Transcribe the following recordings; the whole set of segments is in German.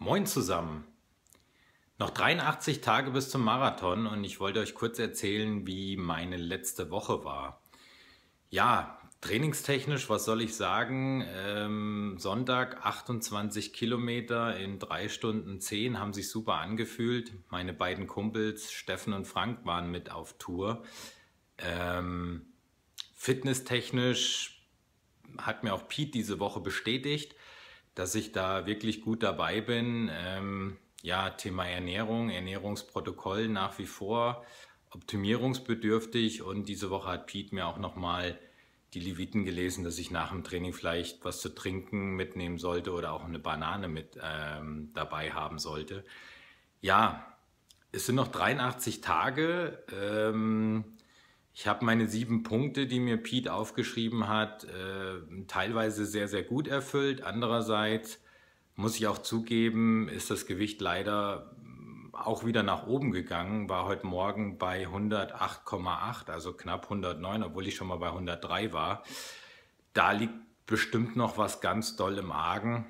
Moin zusammen! Noch 83 Tage bis zum Marathon und ich wollte euch kurz erzählen, wie meine letzte Woche war. Ja, trainingstechnisch, was soll ich sagen? Ähm, Sonntag 28 Kilometer in 3 Stunden 10 haben sich super angefühlt. Meine beiden Kumpels Steffen und Frank waren mit auf Tour. Ähm, fitnesstechnisch hat mir auch Pete diese Woche bestätigt dass ich da wirklich gut dabei bin. Ähm, ja, Thema Ernährung, Ernährungsprotokoll nach wie vor optimierungsbedürftig. Und diese Woche hat Pete mir auch nochmal die Leviten gelesen, dass ich nach dem Training vielleicht was zu trinken mitnehmen sollte oder auch eine Banane mit ähm, dabei haben sollte. Ja, es sind noch 83 Tage. Ähm, ich habe meine sieben Punkte, die mir Pete aufgeschrieben hat, äh, teilweise sehr, sehr gut erfüllt. Andererseits muss ich auch zugeben, ist das Gewicht leider auch wieder nach oben gegangen, war heute Morgen bei 108,8, also knapp 109, obwohl ich schon mal bei 103 war. Da liegt bestimmt noch was ganz doll im Argen,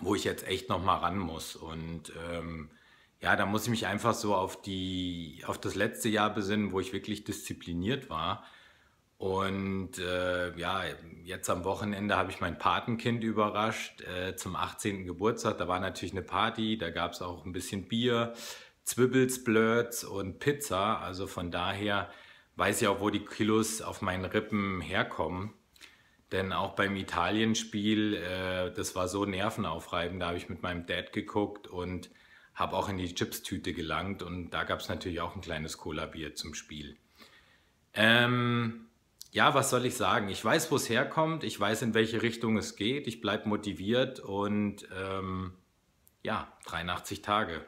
wo ich jetzt echt noch mal ran muss. Und ähm, ja, da muss ich mich einfach so auf die, auf das letzte Jahr besinnen, wo ich wirklich diszipliniert war. Und äh, ja, jetzt am Wochenende habe ich mein Patenkind überrascht äh, zum 18. Geburtstag. Da war natürlich eine Party, da gab es auch ein bisschen Bier, Zwibbelsblöds und Pizza. Also von daher weiß ich auch, wo die Kilos auf meinen Rippen herkommen. Denn auch beim Italienspiel, äh, das war so nervenaufreibend, da habe ich mit meinem Dad geguckt und habe auch in die Chipstüte gelangt und da gab es natürlich auch ein kleines Cola-Bier zum Spiel. Ähm, ja, was soll ich sagen? Ich weiß, wo es herkommt, ich weiß, in welche Richtung es geht, ich bleibe motiviert und ähm, ja, 83 Tage.